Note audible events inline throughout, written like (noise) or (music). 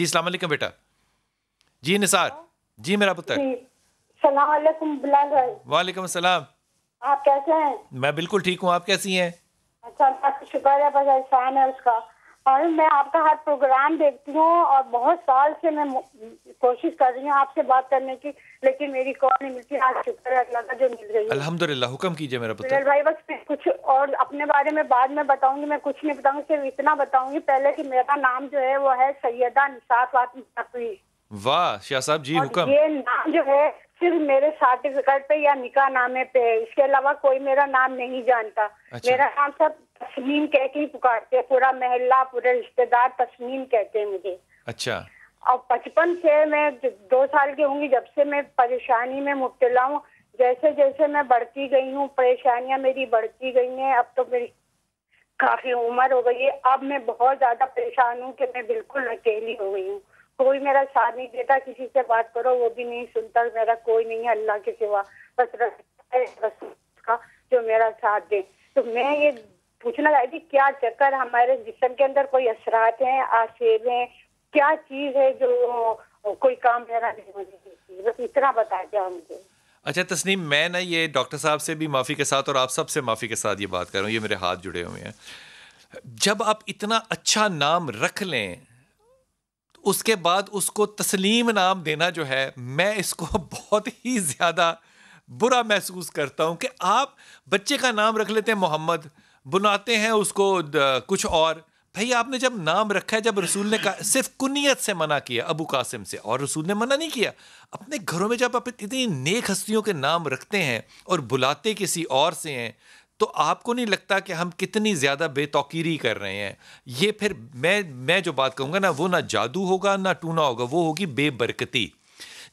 जी सलाम अलैकुम बेटा जी निसार जी मेरा पुत्र सलाम अलैकुम बिलाल भाई वालेकुम सलाम आप कैसे हैं मैं बिल्कुल ठीक हूँ आप कैसी हैं अच्छा आपका शुक्र बस एहसान है उसका और मैं आपका हर प्रोग्राम देखती हूँ और बहुत साल से मैं कोशिश कर रही हूँ आपसे बात करने की लेकिन मेरी कॉल नहीं मिलती आज शुक्र जो मिल है अल्हम्दुलिल्लाह हुक्म कीजिए मेरा पुत्र भाई बस कुछ और अपने बारे में बाद में बताऊंगी मैं कुछ नहीं बताऊंगी सिर्फ इतना बताऊंगी पहले की मेरा नाम जो है वो है सैयदा निशात वाह शाह साहब जी हुक्म ये नाम जो है सिर्फ मेरे सर्टिफिकेट पे या निका नामे पे है इसके अलावा कोई मेरा नाम नहीं जानता अच्छा। मेरा नाम सब तस्मीम कह के ही पुकारते पूरा महिला पूरे रिश्तेदार तस्मीम कहते हैं मुझे अच्छा और बचपन से मैं दो साल की होंगी जब से मैं परेशानी में मुबतला हूँ जैसे जैसे मैं बढ़ती गई हूँ परेशानियाँ मेरी बढ़ती गई हैं अब तो मेरी काफी उम्र हो गई है अब मैं बहुत ज्यादा परेशान हूँ कि मैं बिल्कुल अकेली हो गई हूँ कोई मेरा साथ नहीं देता किसी से बात करो वो भी नहीं सुनता मेरा कोई नहीं है अल्लाह के सिवा बस का जो मेरा साथ दे तो मैं ये पूछना चाहती थी क्या चक्कर हमारे जिसम के अंदर कोई असरात हैं आसेब हैं क्या चीज है जो कोई काम मेरा नहीं मुझे बस इतना बता दिया मुझे अच्छा तस्नीम मैं ना ये डॉक्टर साहब से भी माफ़ी के साथ और आप सब से माफ़ी के साथ ये बात कर रहा हूँ ये मेरे हाथ जुड़े हुए हैं जब आप इतना अच्छा नाम रख लें उसके बाद उसको तस्लीम नाम देना जो है मैं इसको (laughs) बहुत ही ज़्यादा बुरा महसूस करता हूँ कि आप बच्चे का नाम रख लेते हैं मोहम्मद बुनाते हैं उसको कुछ और भाई आपने जब नाम रखा है जब रसूल ने कहा सिर्फ कुनियत से मना किया अबू कासिम से और रसूल ने मना नहीं किया अपने घरों में जब आप इतनी नेक हस्तियों के नाम रखते हैं और बुलाते किसी और से हैं तो आपको नहीं लगता कि हम कितनी ज़्यादा बेतौकीरी कर रहे हैं ये फिर मैं मैं जो बात कहूँगा ना वो ना जादू होगा ना टूना होगा वो होगी बेबरकती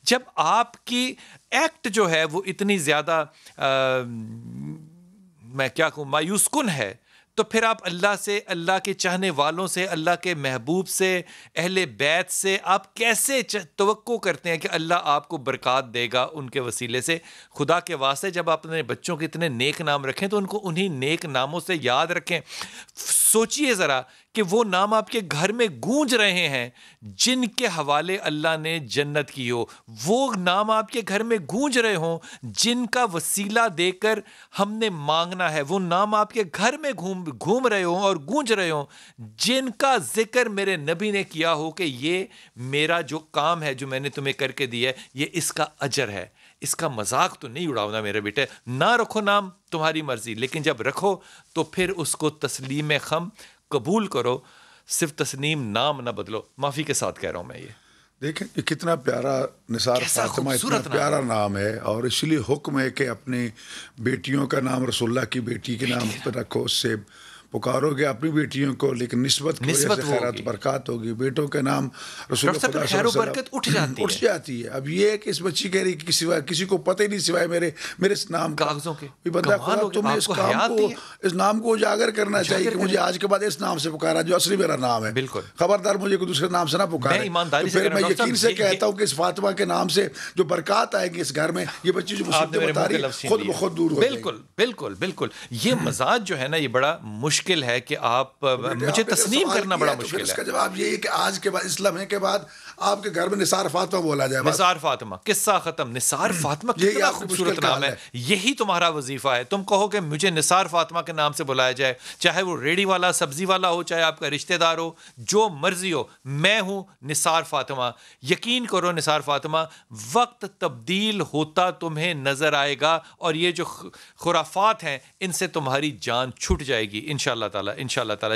जब आपकी एक्ट जो है वो इतनी ज़्यादा मैं क्या कहूँ मायूसकुन है तो फिर आप अल्लाह से अल्लाह के चाहने वालों से अल्लाह के महबूब से अहल बैत से आप कैसे तो करते हैं कि अल्लाह आपको बरक़ात देगा उनके वसीले से खुदा के वास्ते जब आप अपने बच्चों के इतने नेक नाम रखें तो उनको उन्हीं नेक नामों से याद रखें सोचिए ज़रा कि वो नाम आपके घर में गूंज रहे हैं जिनके हवाले अल्लाह ने जन्नत की हो वो नाम आपके घर में गूंज रहे हों जिनका वसीला देकर हमने मांगना है वो नाम आपके घर में घूम घूम रहे हों और गूंज रहे हों जिनका जिक्र मेरे नबी ने किया हो कि ये मेरा जो काम है जो मैंने तुम्हें करके दिया है ये इसका अजर है इसका मजाक तो नहीं ना मेरे बेटे ना रखो नाम तुम्हारी मर्जी लेकिन जब रखो तो फिर उसको तस्लीम खम कबूल करो सिर्फ तस्नीम नाम ना बदलो माफ़ी के साथ कह रहा हूँ मैं ये देखें ये कितना प्यारा निसार फातिमा इतना नाम प्यारा नाम है और इसलिए हुक्म है कि अपनी बेटियों का नाम रसुल्ला की बेटी के नाम पर रखो उससे पुकारोगे अपनी बेटियों को लेकिन निस्बत खैरत बरकत होगी बेटों के नाम रसूल बरकत उठ जाती उठ जाती है अब ये कि इस बच्ची कह रही किसी किसी को पता ही नहीं सिवाय मेरे मेरे इस नाम कागजों के बंदा तुम्हें इस काम को इस नाम को उजागर करना चाहिए कि मुझे आज के बाद इस नाम से पुकारा जो असली मेरा नाम है बिल्कुल खबरदार मुझे कोई दूसरे नाम से ना पुकारे तो फिर मैं यकीन से कहता हूँ कि इस फातिमा के नाम से जो बरकत आएगी इस घर में ये बच्ची जो बता रही खुद ब दूर बिल्कुल बिल्कुल बिल्कुल ये मजाज जो है ना ये बड़ा मुश्किल मुश्किल है कि आप मुझे तस्लीम करना बड़ा तो मुश्किल है इसका जवाब ये है कि आज के बाद इस्लाम के बाद आपके घर में निसार फातमा बोला जाए निसार फातमा किस्सा खत्म निसार हम्म। फातमा कितना खूबसूरत नाम है यही तुम्हारा वजीफा है तुम कहो कि मुझे निसार फातमा के नाम से बुलाया जाए चाहे वो रेडी वाला सब्जी वाला हो चाहे आपका रिश्तेदार हो जो मर्जी हो मैं हूं निसार फातमा यकीन करो निसार फातमा वक्त तब्दील होता तुम्हें नज़र आएगा और ये जो खुराफात हैं इनसे तुम्हारी जान छूट जाएगी इन شاء الله تعالى ان شاء الله تعالى